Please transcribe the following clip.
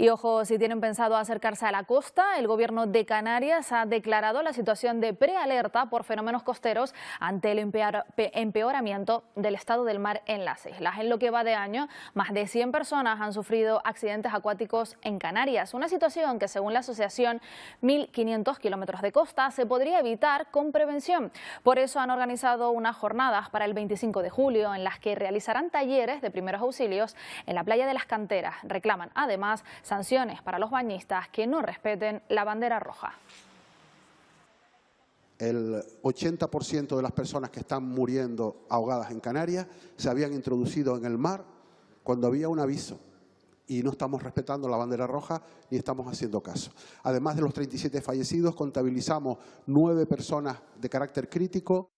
Y ojo, si tienen pensado acercarse a la costa, el gobierno de Canarias ha declarado la situación de prealerta por fenómenos costeros ante el empeoramiento del estado del mar en las islas. En lo que va de año, más de 100 personas han sufrido accidentes acuáticos en Canarias, una situación que según la asociación 1.500 kilómetros de costa se podría evitar con prevención. Por eso han organizado unas jornadas para el 25 de julio en las que realizarán talleres de primeros auxilios en la playa de las canteras. Reclaman además sanciones para los bañistas que no respeten la bandera roja. El 80% de las personas que están muriendo ahogadas en Canarias se habían introducido en el mar cuando había un aviso y no estamos respetando la bandera roja ni estamos haciendo caso. Además de los 37 fallecidos, contabilizamos nueve personas de carácter crítico.